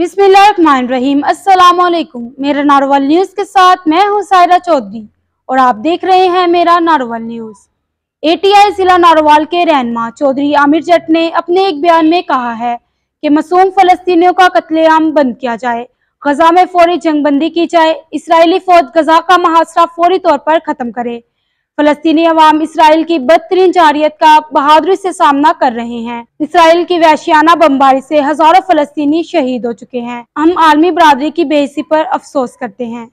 बिस्मिल्लाहिर्रहमानिर्रहीम अस्सलाम वालेकुम मेरा नारोवल न्यूज़ के साथ मैं हूं सायरा चौधरी और आप देख रहे हैं मेरा नारोवल न्यूज़ एटीआई जिला नारोवाल के रहनमा चौधरी आमिर जट ने अपने एक बयान में कहा है कि मासूम फलस्तीनियों का कत्लेआम बंद किया जाए गजा में फौरी जंगबंदी की जाए इसराइली फौज गजा का महासरा फौरी तौर पर ख़त्म करे फलस्तीनी अवाम इसराइल की बदतरीन जारियत का बहादुरी से सामना कर रहे हैं इसराइल की वैशियाना बमबारी से हजारों फलस्तीनी शहीद हो चुके हैं हम आलमी बरदरी की बेहसी पर अफसोस करते हैं